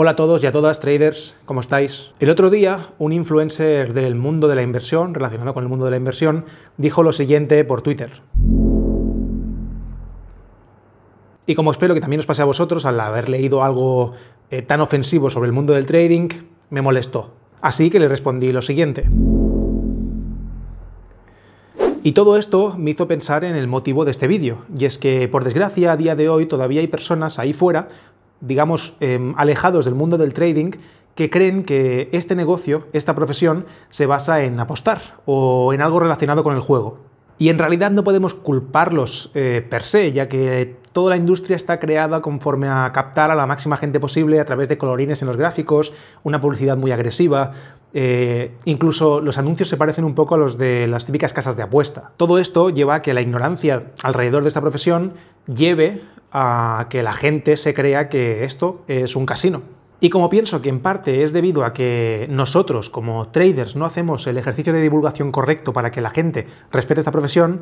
Hola a todos y a todas, traders, ¿cómo estáis? El otro día, un influencer del mundo de la inversión, relacionado con el mundo de la inversión, dijo lo siguiente por Twitter. Y como espero que también os pase a vosotros, al haber leído algo eh, tan ofensivo sobre el mundo del trading, me molestó. Así que le respondí lo siguiente. Y todo esto me hizo pensar en el motivo de este vídeo, y es que, por desgracia, a día de hoy todavía hay personas ahí fuera digamos, em, alejados del mundo del trading que creen que este negocio, esta profesión, se basa en apostar o en algo relacionado con el juego. Y en realidad no podemos culparlos eh, per se, ya que toda la industria está creada conforme a captar a la máxima gente posible a través de colorines en los gráficos, una publicidad muy agresiva, eh, incluso los anuncios se parecen un poco a los de las típicas casas de apuesta. Todo esto lleva a que la ignorancia alrededor de esta profesión lleve a que la gente se crea que esto es un casino. Y como pienso que en parte es debido a que nosotros como traders no hacemos el ejercicio de divulgación correcto para que la gente respete esta profesión,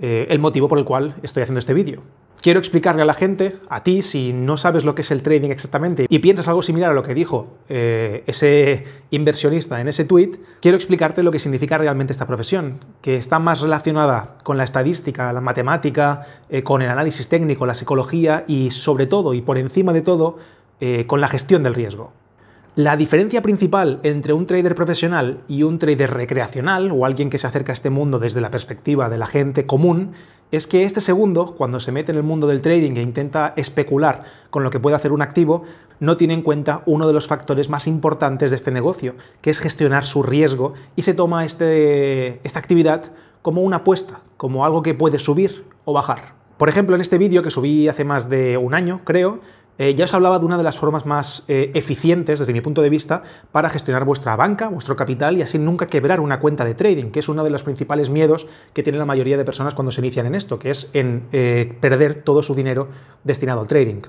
eh, el motivo por el cual estoy haciendo este vídeo. Quiero explicarle a la gente, a ti, si no sabes lo que es el trading exactamente y piensas algo similar a lo que dijo eh, ese inversionista en ese tweet, quiero explicarte lo que significa realmente esta profesión, que está más relacionada con la estadística, la matemática, eh, con el análisis técnico, la psicología y sobre todo y por encima de todo con la gestión del riesgo. La diferencia principal entre un trader profesional y un trader recreacional, o alguien que se acerca a este mundo desde la perspectiva de la gente común, es que este segundo, cuando se mete en el mundo del trading e intenta especular con lo que puede hacer un activo, no tiene en cuenta uno de los factores más importantes de este negocio, que es gestionar su riesgo, y se toma este, esta actividad como una apuesta, como algo que puede subir o bajar. Por ejemplo, en este vídeo que subí hace más de un año, creo, eh, ya os hablaba de una de las formas más eh, eficientes, desde mi punto de vista, para gestionar vuestra banca, vuestro capital y así nunca quebrar una cuenta de trading, que es uno de los principales miedos que tiene la mayoría de personas cuando se inician en esto, que es en eh, perder todo su dinero destinado al trading.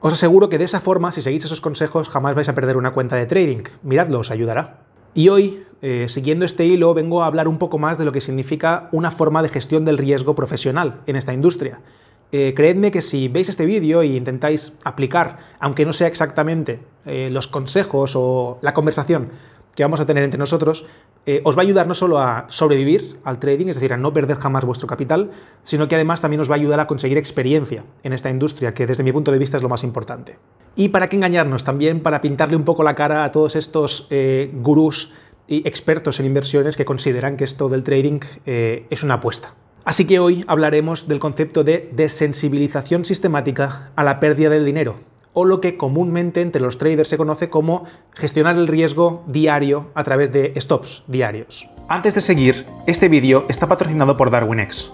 Os aseguro que de esa forma, si seguís esos consejos, jamás vais a perder una cuenta de trading. Miradlo, os ayudará. Y hoy, siguiendo este hilo, vengo a hablar un poco más de lo que significa una forma de gestión del riesgo profesional en esta industria. Eh, creedme que si veis este vídeo e intentáis aplicar, aunque no sea exactamente eh, los consejos o la conversación que vamos a tener entre nosotros, eh, os va a ayudar no solo a sobrevivir al trading, es decir, a no perder jamás vuestro capital, sino que además también os va a ayudar a conseguir experiencia en esta industria, que desde mi punto de vista es lo más importante. Y para qué engañarnos, también para pintarle un poco la cara a todos estos gurús y expertos en inversiones que consideran que esto del trading es una apuesta. Así que hoy hablaremos del concepto de desensibilización sistemática a la pérdida del dinero, o lo que comúnmente entre los traders se conoce como gestionar el riesgo diario a través de stops diarios. Antes de seguir, este vídeo está patrocinado por DarwinX.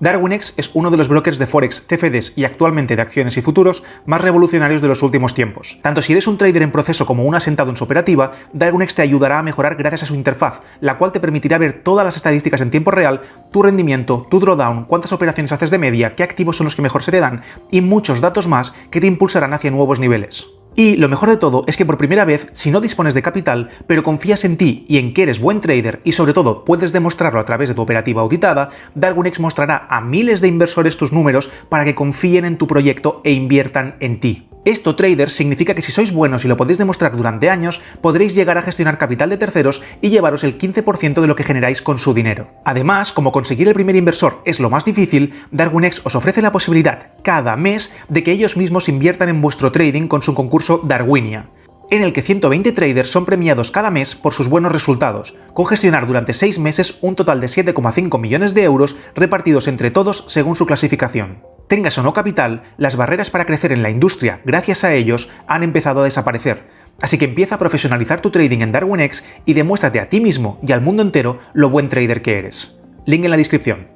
DarwinX es uno de los brokers de Forex, CFDs y actualmente de acciones y futuros más revolucionarios de los últimos tiempos. Tanto si eres un trader en proceso como un asentado en su operativa, DarwinX te ayudará a mejorar gracias a su interfaz, la cual te permitirá ver todas las estadísticas en tiempo real, tu rendimiento, tu drawdown, cuántas operaciones haces de media, qué activos son los que mejor se te dan y muchos datos más que te impulsarán hacia nuevos niveles. Y lo mejor de todo es que por primera vez, si no dispones de capital, pero confías en ti y en que eres buen trader y sobre todo puedes demostrarlo a través de tu operativa auditada, x mostrará a miles de inversores tus números para que confíen en tu proyecto e inviertan en ti. Esto, trader, significa que si sois buenos y lo podéis demostrar durante años, podréis llegar a gestionar capital de terceros y llevaros el 15% de lo que generáis con su dinero. Además, como conseguir el primer inversor es lo más difícil, Darwinex os ofrece la posibilidad, cada mes, de que ellos mismos inviertan en vuestro trading con su concurso Darwinia en el que 120 traders son premiados cada mes por sus buenos resultados, con gestionar durante 6 meses un total de 7,5 millones de euros repartidos entre todos según su clasificación. Tengas o no capital, las barreras para crecer en la industria gracias a ellos han empezado a desaparecer, así que empieza a profesionalizar tu trading en DarwinX y demuéstrate a ti mismo y al mundo entero lo buen trader que eres. Link en la descripción.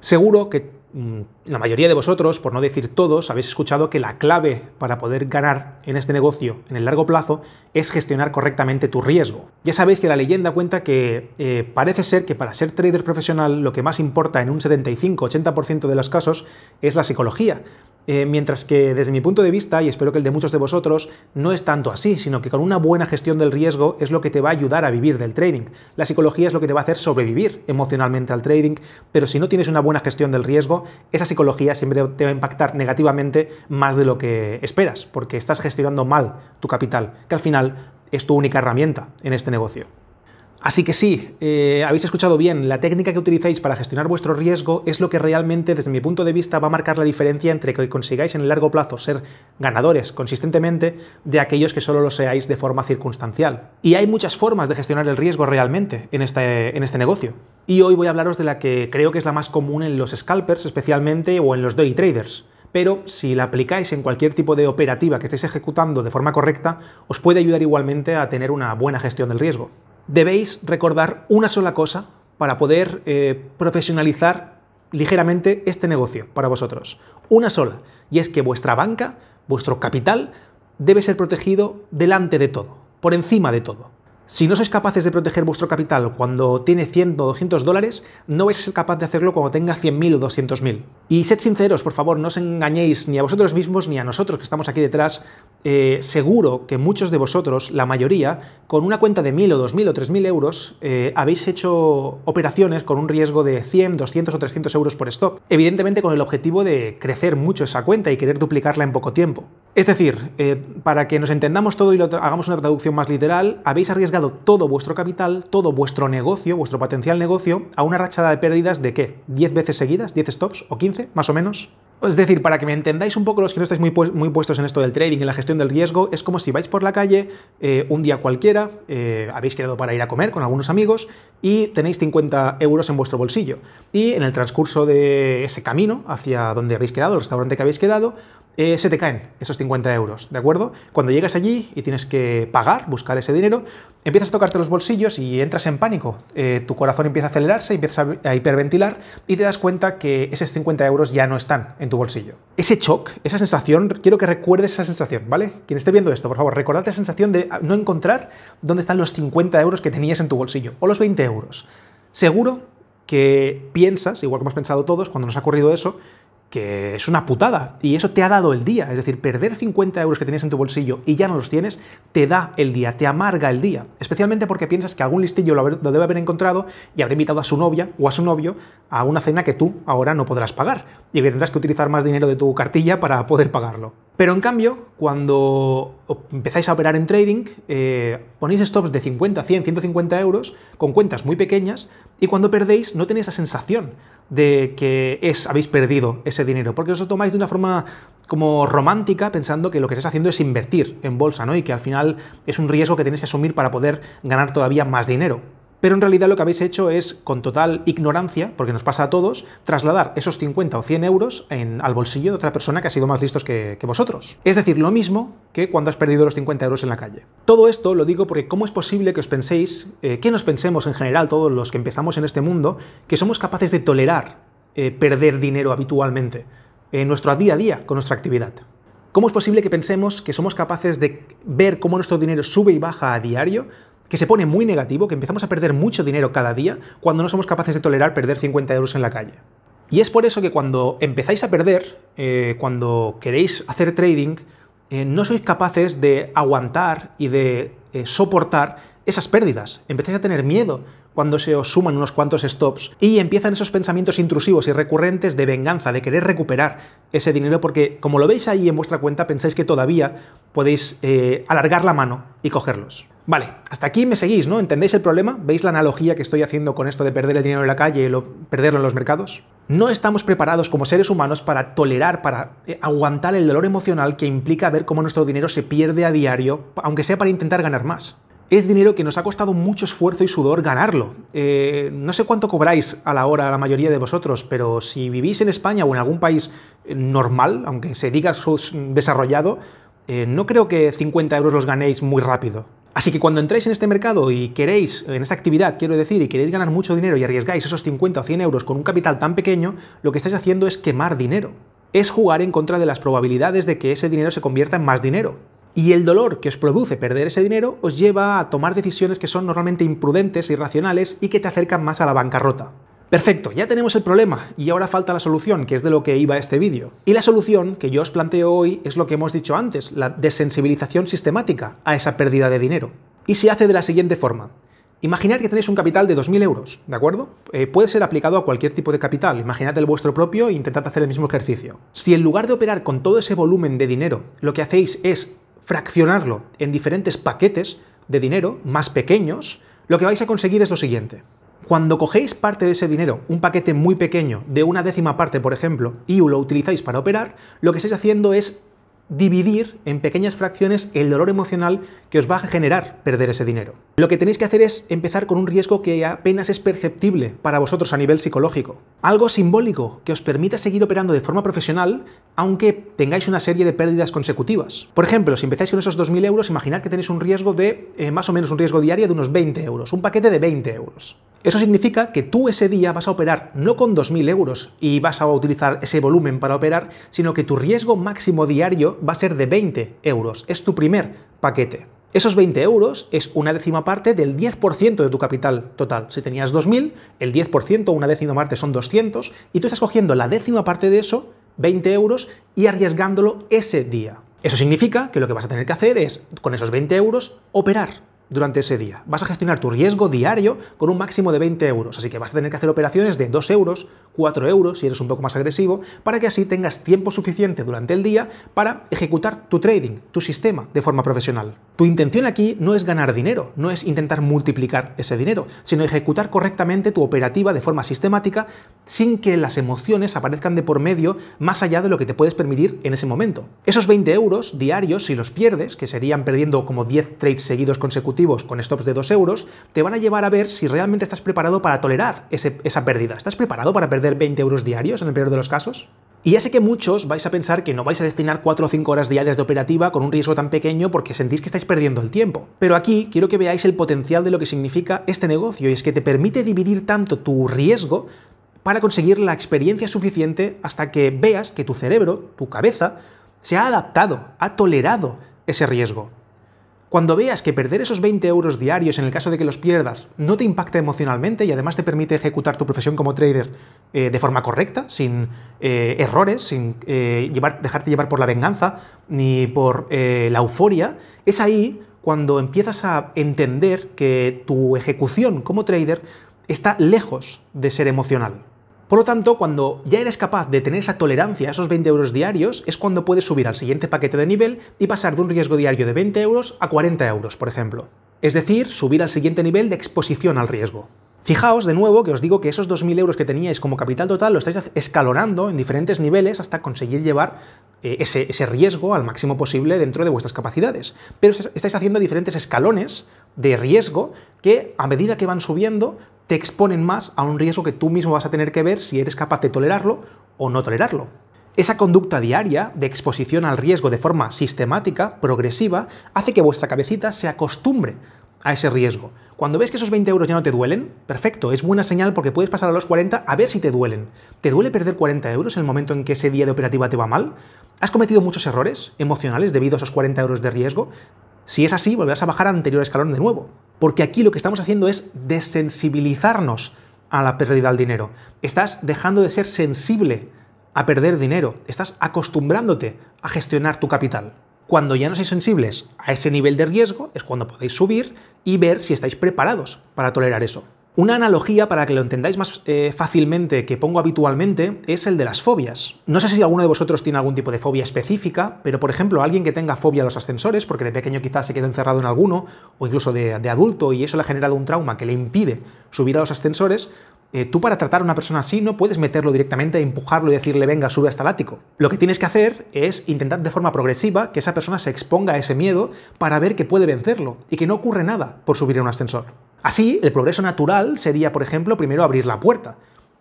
Seguro que mm, la mayoría de vosotros, por no decir todos, habéis escuchado que la clave para poder ganar en este negocio en el largo plazo es gestionar correctamente tu riesgo. Ya sabéis que la leyenda cuenta que eh, parece ser que para ser trader profesional lo que más importa en un 75-80% de los casos es la psicología. Eh, mientras que desde mi punto de vista, y espero que el de muchos de vosotros, no es tanto así, sino que con una buena gestión del riesgo es lo que te va a ayudar a vivir del trading. La psicología es lo que te va a hacer sobrevivir emocionalmente al trading, pero si no tienes una buena gestión del riesgo, esa psicología siempre te va a impactar negativamente más de lo que esperas, porque estás gestionando mal tu capital, que al final es tu única herramienta en este negocio. Así que sí, eh, habéis escuchado bien, la técnica que utilizáis para gestionar vuestro riesgo es lo que realmente, desde mi punto de vista, va a marcar la diferencia entre que consigáis en el largo plazo ser ganadores consistentemente de aquellos que solo lo seáis de forma circunstancial. Y hay muchas formas de gestionar el riesgo realmente en este, en este negocio. Y hoy voy a hablaros de la que creo que es la más común en los scalpers especialmente o en los day traders pero si la aplicáis en cualquier tipo de operativa que estéis ejecutando de forma correcta, os puede ayudar igualmente a tener una buena gestión del riesgo debéis recordar una sola cosa para poder eh, profesionalizar ligeramente este negocio para vosotros. Una sola, y es que vuestra banca, vuestro capital, debe ser protegido delante de todo, por encima de todo. Si no sois capaces de proteger vuestro capital cuando tiene 100 o 200 dólares, no vais a ser capaz de hacerlo cuando tenga 100.000 o 200.000. Y sed sinceros, por favor, no os engañéis ni a vosotros mismos ni a nosotros que estamos aquí detrás. Eh, seguro que muchos de vosotros, la mayoría, con una cuenta de 1.000 o 2.000 o 3.000 euros, eh, habéis hecho operaciones con un riesgo de 100, 200 o 300 euros por stop. Evidentemente con el objetivo de crecer mucho esa cuenta y querer duplicarla en poco tiempo. Es decir, eh, para que nos entendamos todo y hagamos una traducción más literal, habéis arriesgado todo vuestro capital, todo vuestro negocio, vuestro potencial negocio, a una rachada de pérdidas de qué? ¿10 veces seguidas? ¿10 stops? ¿O 15? Más o menos. Es decir, para que me entendáis un poco los que no estáis muy, muy puestos en esto del trading, en la gestión del riesgo, es como si vais por la calle eh, un día cualquiera, eh, habéis quedado para ir a comer con algunos amigos y tenéis 50 euros en vuestro bolsillo. Y en el transcurso de ese camino hacia donde habéis quedado, el restaurante que habéis quedado, eh, se te caen esos 50 euros, ¿de acuerdo? Cuando llegas allí y tienes que pagar, buscar ese dinero, empiezas a tocarte los bolsillos y entras en pánico. Eh, tu corazón empieza a acelerarse, empiezas a hiperventilar y te das cuenta que esos 50 euros ya no están en tu bolsillo. Ese shock, esa sensación, quiero que recuerdes esa sensación, ¿vale? Quien esté viendo esto, por favor, recordad la sensación de no encontrar dónde están los 50 euros que tenías en tu bolsillo o los 20 euros. Seguro que piensas, igual que hemos pensado todos, cuando nos ha ocurrido eso, que es una putada y eso te ha dado el día. Es decir, perder 50 euros que tenías en tu bolsillo y ya no los tienes, te da el día, te amarga el día. Especialmente porque piensas que algún listillo lo, debe haber encontrado y habrá invitado a su novia o a su novio a una cena que tú ahora no podrás pagar y que tendrás que utilizar más dinero de tu cartilla para poder pagarlo. Pero en cambio, cuando empezáis a operar en trading, eh, ponéis stops de 50, 100, 150 euros con cuentas muy pequeñas y cuando perdéis no tenéis esa sensación de que es, habéis perdido ese dinero, porque os lo tomáis de una forma como romántica, pensando que lo que estás haciendo es invertir en bolsa, ¿no? Y que al final es un riesgo que tienes que asumir para poder ganar todavía más dinero pero en realidad lo que habéis hecho es, con total ignorancia, porque nos pasa a todos, trasladar esos 50 o 100 euros en, al bolsillo de otra persona que ha sido más listos que, vosotros. Es decir, lo mismo que cuando has perdido los 50 euros en la calle. Todo esto lo digo porque cómo es posible que os penséis, eh, que nos pensemos en general todos los que empezamos en este mundo, que somos capaces de tolerar eh, perder dinero habitualmente en nuestro día a día con nuestra actividad. ¿Cómo es posible que pensemos que somos capaces de ver cómo nuestro dinero sube y baja a diario que se pone muy negativo, que empezamos a perder mucho dinero cada día cuando no somos capaces de tolerar perder 50 euros en la calle. Y es por eso que cuando empezáis a perder, eh, cuando queréis hacer trading, eh, no sois capaces de aguantar y de eh, soportar esas pérdidas, empezáis a tener miedo cuando se os suman unos cuantos stops y empiezan esos pensamientos intrusivos y recurrentes de venganza, de querer recuperar ese dinero porque como lo veis ahí en vuestra cuenta pensáis que todavía podéis eh, alargar la mano y cogerlos. Vale, hasta aquí me seguís, ¿no? ¿Entendéis el problema? ¿Veis la analogía que estoy haciendo con esto de perder el dinero en la calle y perderlo en los mercados? No estamos preparados como seres humanos para tolerar, para eh, aguantar el dolor emocional que implica ver cómo nuestro dinero se pierde a diario, aunque sea para intentar ganar más es dinero que nos ha costado mucho esfuerzo y sudor ganarlo. Eh, no sé cuánto cobráis a la hora la mayoría de vosotros, pero si vivís en España o en algún país eh, normal, aunque se diga desarrollado, eh, no creo que 50 euros los ganéis muy rápido. Así que cuando entráis en este mercado y queréis, en esta actividad quiero decir, y queréis ganar mucho dinero y arriesgáis esos 50 o 100 euros con un capital tan pequeño, lo que estáis haciendo es quemar dinero. Es jugar en contra de las probabilidades de que ese dinero se convierta en más dinero. Y el dolor que os produce perder ese dinero os lleva a tomar decisiones que son normalmente imprudentes, irracionales y que te acercan más a la bancarrota. Perfecto, ya tenemos el problema y ahora falta la solución, que es de lo que iba este vídeo. Y la solución que yo os planteo hoy es lo que hemos dicho antes, la desensibilización sistemática a esa pérdida de dinero. Y se hace de la siguiente forma. Imaginad que tenéis un capital de 2.000 euros, ¿de acuerdo? Eh, puede ser aplicado a cualquier tipo de capital, imaginad el vuestro propio e intentad hacer el mismo ejercicio. Si en lugar de operar con todo ese volumen de dinero, lo que hacéis es fraccionarlo en diferentes paquetes de dinero más pequeños, lo que vais a conseguir es lo siguiente. Cuando cogéis parte de ese dinero, un paquete muy pequeño, de una décima parte, por ejemplo, y lo utilizáis para operar, lo que estáis haciendo es dividir en pequeñas fracciones el dolor emocional que os va a generar perder ese dinero. Lo que tenéis que hacer es empezar con un riesgo que apenas es perceptible para vosotros a nivel psicológico. Algo simbólico que os permita seguir operando de forma profesional aunque tengáis una serie de pérdidas consecutivas. Por ejemplo, si empezáis con esos 2.000 euros, imaginad que tenéis un riesgo de, eh, más o menos un riesgo diario de unos 20 euros, un paquete de 20 euros. Eso significa que tú ese día vas a operar no con 2.000 euros y vas a utilizar ese volumen para operar, sino que tu riesgo máximo diario va a ser de 20 euros. Es tu primer paquete. Esos 20 euros es una décima parte del 10% de tu capital total. Si tenías 2.000, el 10%, una décima parte son 200, y tú estás cogiendo la décima parte de eso, 20 euros, y arriesgándolo ese día. Eso significa que lo que vas a tener que hacer es, con esos 20 euros, operar durante ese día. Vas a gestionar tu riesgo diario con un máximo de 20 euros, así que vas a tener que hacer operaciones de 2 euros, 4 euros, si eres un poco más agresivo, para que así tengas tiempo suficiente durante el día para ejecutar tu trading, tu sistema, de forma profesional. Tu intención aquí no es ganar dinero, no es intentar multiplicar ese dinero, sino ejecutar correctamente tu operativa de forma sistemática sin que las emociones aparezcan de por medio más allá de lo que te puedes permitir en ese momento. Esos 20 euros diarios, si los pierdes, que serían perdiendo como 10 trades seguidos consecutivos, con stops de 2 euros te van a llevar a ver si realmente estás preparado para tolerar esa pérdida. ¿Estás preparado para perder 20 euros diarios en el peor de los casos? Y ya sé que muchos vais a pensar que no vais a destinar 4 o 5 horas diarias de operativa con un riesgo tan pequeño porque sentís que estáis perdiendo el tiempo. Pero aquí quiero que veáis el potencial de lo que significa este negocio y es que te permite dividir tanto tu riesgo para conseguir la experiencia suficiente hasta que veas que tu cerebro, tu cabeza, se ha adaptado, ha tolerado ese riesgo. Cuando veas que perder esos 20 euros diarios en el caso de que los pierdas no te impacta emocionalmente y además te permite ejecutar tu profesión como trader eh, de forma correcta, sin eh, errores, sin eh, dejarte llevar por la venganza ni por la euforia, es ahí cuando empiezas a entender que tu ejecución como trader está lejos de ser emocional. Por lo tanto, cuando ya eres capaz de tener esa tolerancia a esos 20 euros diarios, es cuando puedes subir al siguiente paquete de nivel y pasar de un riesgo diario de 20 euros a 40 euros, por ejemplo. Es decir, subir al siguiente nivel de exposición al riesgo. Fijaos de nuevo que os digo que esos 2.000 euros que teníais como capital total lo estáis escalonando en diferentes niveles hasta conseguir llevar eh, ese, riesgo al máximo posible dentro de vuestras capacidades. Pero estáis haciendo diferentes escalones de riesgo que a medida que van subiendo te exponen más a un riesgo que tú mismo vas a tener que ver si eres capaz de tolerarlo o no tolerarlo. Esa conducta diaria de exposición al riesgo de forma sistemática, progresiva, hace que vuestra cabecita se acostumbre a ese riesgo. Cuando ves que esos 20 euros ya no te duelen, perfecto, es buena señal porque puedes pasar a los 40 a ver si te duelen. ¿Te duele perder 40 euros en el momento en que ese día de operativa te va mal? ¿Has cometido muchos errores emocionales debido a esos 40 euros de riesgo? Si es así, volverás a bajar a anterior escalón de nuevo. Porque aquí lo que estamos haciendo es desensibilizarnos a la pérdida del dinero. Estás dejando de ser sensible a perder dinero. Estás acostumbrándote a gestionar tu capital. Cuando ya no sois sensibles a ese nivel de riesgo es cuando podéis subir y ver si estáis preparados para tolerar eso. Una analogía para que lo entendáis más eh, fácilmente que pongo habitualmente es el de las fobias. No sé si alguno de vosotros tiene algún tipo de fobia específica, pero por ejemplo alguien que tenga fobia a los ascensores, porque de pequeño quizás se quedó encerrado en alguno, o incluso de, adulto, y eso le ha generado un trauma que le impide subir a los ascensores, eh, tú para tratar a una persona así no puedes meterlo directamente, empujarlo y decirle venga, sube hasta el ático. Lo que tienes que hacer es intentar de forma progresiva que esa persona se exponga a ese miedo para ver que puede vencerlo y que no ocurre nada por subir a un ascensor. Así, el progreso natural sería, por ejemplo, primero abrir la puerta,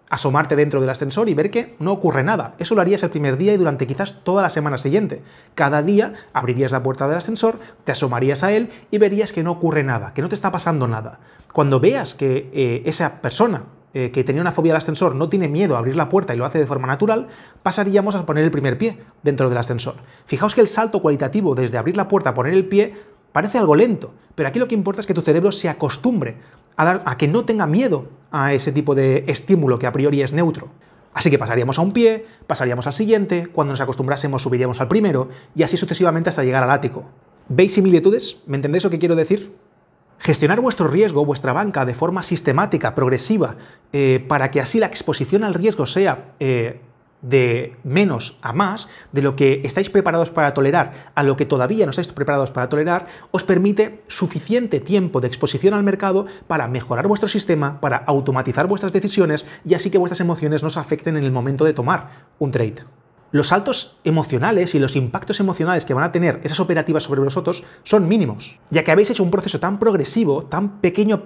asomarte dentro del ascensor y ver que no ocurre nada. Eso lo harías el primer día y durante quizás toda la semana siguiente. Cada día abrirías la puerta del ascensor, te asomarías a él y verías que no ocurre nada, que no te está pasando nada. Cuando veas que eh, esa persona eh, que tenía una fobia del ascensor no tiene miedo a abrir la puerta y lo hace de forma natural, pasaríamos a poner el primer pie dentro del ascensor. Fijaos que el salto cualitativo desde abrir la puerta a poner el pie Parece algo lento, pero aquí lo que importa es que tu cerebro se acostumbre a, a que no tenga miedo a ese tipo de estímulo que a priori es neutro. Así que pasaríamos a un pie, pasaríamos al siguiente, cuando nos acostumbrásemos subiríamos al primero, y así sucesivamente hasta llegar al ático. ¿Veis similitudes? ¿Me entendéis lo que quiero decir? Gestionar vuestro riesgo, vuestra banca, de forma sistemática, progresiva, eh, para que así la exposición al riesgo sea eh, de menos a más, de lo que estáis preparados para tolerar a lo que todavía no estáis preparados para tolerar, os permite suficiente tiempo de exposición al mercado para mejorar vuestro sistema, para automatizar vuestras decisiones y así que vuestras emociones no os afecten en el momento de tomar un trade. Los saltos emocionales y los impactos emocionales que van a tener esas operativas sobre vosotros son mínimos, ya que habéis hecho un proceso tan progresivo, tan pequeño,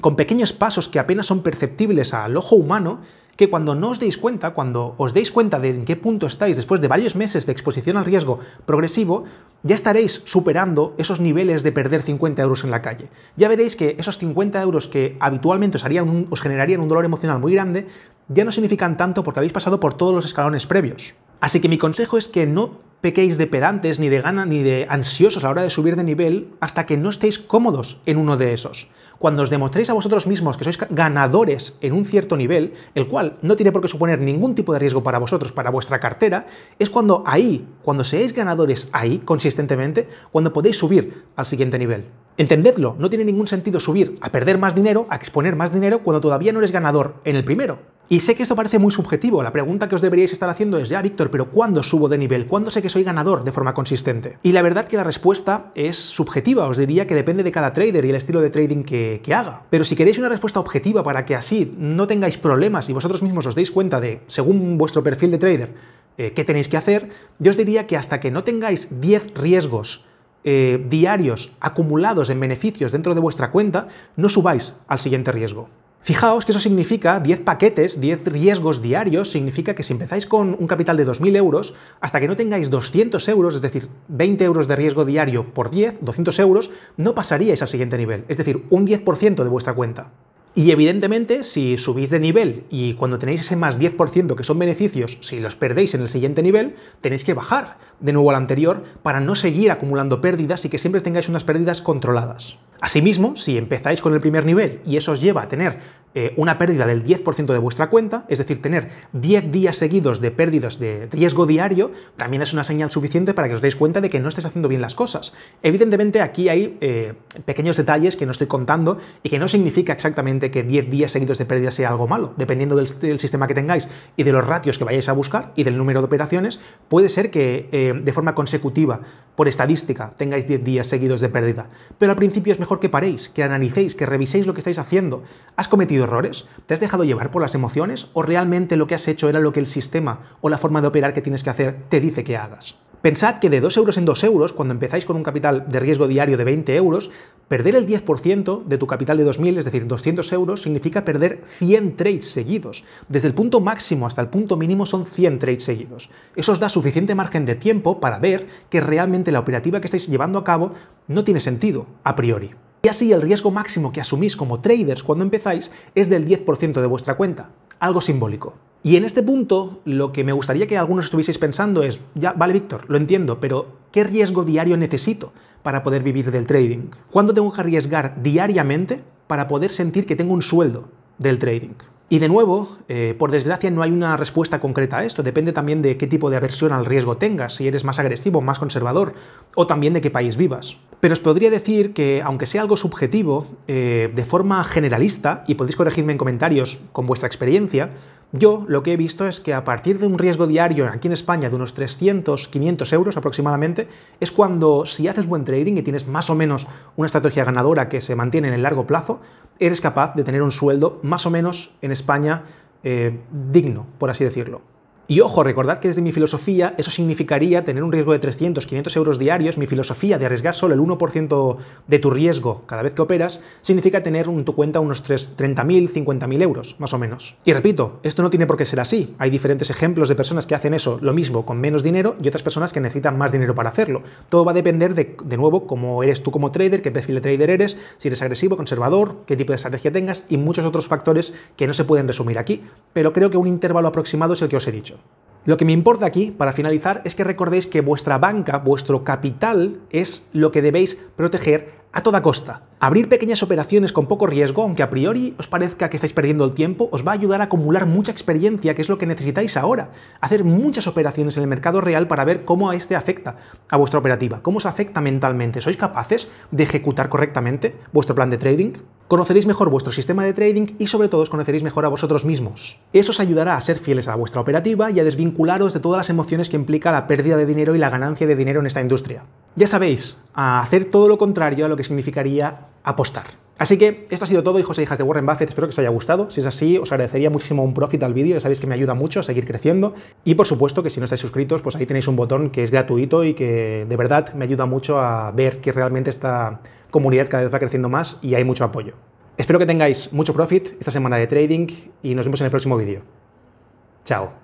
con pequeños pasos que apenas son perceptibles al ojo humano, que cuando no os deis cuenta, cuando os deis cuenta de en qué punto estáis después de varios meses de exposición al riesgo progresivo, ya estaréis superando esos niveles de perder 50 euros en la calle. Ya veréis que esos 50 euros que habitualmente os, harían os generarían un dolor emocional muy grande, ya no significan tanto porque habéis pasado por todos los escalones previos. Así que mi consejo es que no pequéis de pedantes, ni de gana, ni de ansiosos a la hora de subir de nivel hasta que no estéis cómodos en uno de esos cuando os demostréis a vosotros mismos que sois ganadores en un cierto nivel, el cual no tiene por qué suponer ningún tipo de riesgo para vosotros, para vuestra cartera, es cuando ahí, cuando seáis ganadores ahí consistentemente, cuando podéis subir al siguiente nivel. Entendedlo, no tiene ningún sentido subir a perder más dinero, a exponer más dinero, cuando todavía no eres ganador en el primero. Y sé que esto parece muy subjetivo, la pregunta que os deberíais estar haciendo es, ya Víctor, pero ¿cuándo subo de nivel? ¿Cuándo sé que soy ganador de forma consistente? Y la verdad que la respuesta es subjetiva, os diría que depende de cada trader y el estilo de trading que, haga. Pero si queréis una respuesta objetiva para que así no tengáis problemas y vosotros mismos os deis cuenta de, según vuestro perfil de trader, eh, qué tenéis que hacer, yo os diría que hasta que no tengáis 10 riesgos eh, diarios acumulados en beneficios dentro de vuestra cuenta, no subáis al siguiente riesgo. Fijaos que eso significa 10 paquetes, 10 riesgos diarios, significa que si empezáis con un capital de 2.000 euros, hasta que no tengáis 200 euros, es decir, 20 euros de riesgo diario por 10, 200 euros, no pasaríais al siguiente nivel, es decir, un 10% de vuestra cuenta. Y evidentemente, si subís de nivel y cuando tenéis ese más 10% que son beneficios, si los perdéis en el siguiente nivel, tenéis que bajar, de nuevo al anterior para no seguir acumulando pérdidas y que siempre tengáis unas pérdidas controladas. Asimismo, si empezáis con el primer nivel y eso os lleva a tener eh, una pérdida del 10% de vuestra cuenta, es decir, tener 10 días seguidos de pérdidas de riesgo diario, también es una señal suficiente para que os deis cuenta de que no estáis haciendo bien las cosas. Evidentemente aquí hay eh, pequeños detalles que no estoy contando y que no significa exactamente que 10 días seguidos de pérdida sea algo malo, dependiendo del, sistema que tengáis y de los ratios que vayáis a buscar y del número de operaciones, puede ser que... Eh, de forma consecutiva, por estadística, tengáis 10 días seguidos de pérdida. Pero al principio es mejor que paréis, que analicéis, que reviséis lo que estáis haciendo. ¿Has cometido errores? ¿Te has dejado llevar por las emociones? ¿O realmente lo que has hecho era lo que el sistema o la forma de operar que tienes que hacer te dice que hagas? Pensad que de 2 euros en 2 euros, cuando empezáis con un capital de riesgo diario de 20 euros, perder el 10% de tu capital de 2.000, es decir, 200 euros, significa perder 100 trades seguidos. Desde el punto máximo hasta el punto mínimo son 100 trades seguidos. Eso os da suficiente margen de tiempo para ver que realmente la operativa que estáis llevando a cabo no tiene sentido a priori. Y así el riesgo máximo que asumís como traders cuando empezáis es del 10% de vuestra cuenta, algo simbólico. Y en este punto, lo que me gustaría que algunos estuvieseis pensando es, ya, vale Víctor, lo entiendo, pero ¿qué riesgo diario necesito para poder vivir del trading? ¿Cuándo tengo que arriesgar diariamente para poder sentir que tengo un sueldo del trading? Y de nuevo, eh, por desgracia no hay una respuesta concreta a esto, depende también de qué tipo de aversión al riesgo tengas, si eres más agresivo, más conservador, o también de qué país vivas. Pero os podría decir que, aunque sea algo subjetivo, eh, de forma generalista, y podéis corregirme en comentarios con vuestra experiencia, yo lo que he visto es que a partir de un riesgo diario aquí en España de unos 300, 500 euros aproximadamente, es cuando si haces buen trading y tienes más o menos una estrategia ganadora que se mantiene en el largo plazo, eres capaz de tener un sueldo más o menos en España eh, digno, por así decirlo. Y ojo, recordad que desde mi filosofía eso significaría tener un riesgo de 300, 500 euros diarios. Mi filosofía de arriesgar solo el 1% de tu riesgo cada vez que operas significa tener en tu cuenta unos 30.000, 50.000 euros, más o menos. Y repito, esto no tiene por qué ser así. Hay diferentes ejemplos de personas que hacen eso, lo mismo, con menos dinero y otras personas que necesitan más dinero para hacerlo. Todo va a depender de, de nuevo, cómo eres tú como trader, qué perfil de trader eres, si eres agresivo, conservador, qué tipo de estrategia tengas y muchos otros factores que no se pueden resumir aquí. Pero creo que un intervalo aproximado es el que os he dicho. Lo que me importa aquí, para finalizar, es que recordéis que vuestra banca, vuestro capital, es lo que debéis proteger a toda costa. Abrir pequeñas operaciones con poco riesgo, aunque a priori os parezca que estáis perdiendo el tiempo, os va a ayudar a acumular mucha experiencia, que es lo que necesitáis ahora. Hacer muchas operaciones en el mercado real para ver cómo a este afecta a vuestra operativa, cómo os afecta mentalmente. ¿Sois capaces de ejecutar correctamente vuestro plan de trading? Conoceréis mejor vuestro sistema de trading y sobre todo os conoceréis mejor a vosotros mismos. Eso os ayudará a ser fieles a vuestra operativa y a desvincularos de todas las emociones que implica la pérdida de dinero y la ganancia de dinero en esta industria. Ya sabéis, a hacer todo lo contrario a lo que significaría apostar. Así que esto ha sido todo, hijos e hijas de Warren Buffett. Espero que os haya gustado. Si es así, os agradecería muchísimo un profit al vídeo. Ya sabéis que me ayuda mucho a seguir creciendo. Y por supuesto que si no estáis suscritos, pues ahí tenéis un botón que es gratuito y que de verdad me ayuda mucho a ver que realmente está comunidad cada vez va creciendo más y hay mucho apoyo. Espero que tengáis mucho profit esta semana de trading y nos vemos en el próximo vídeo. Chao.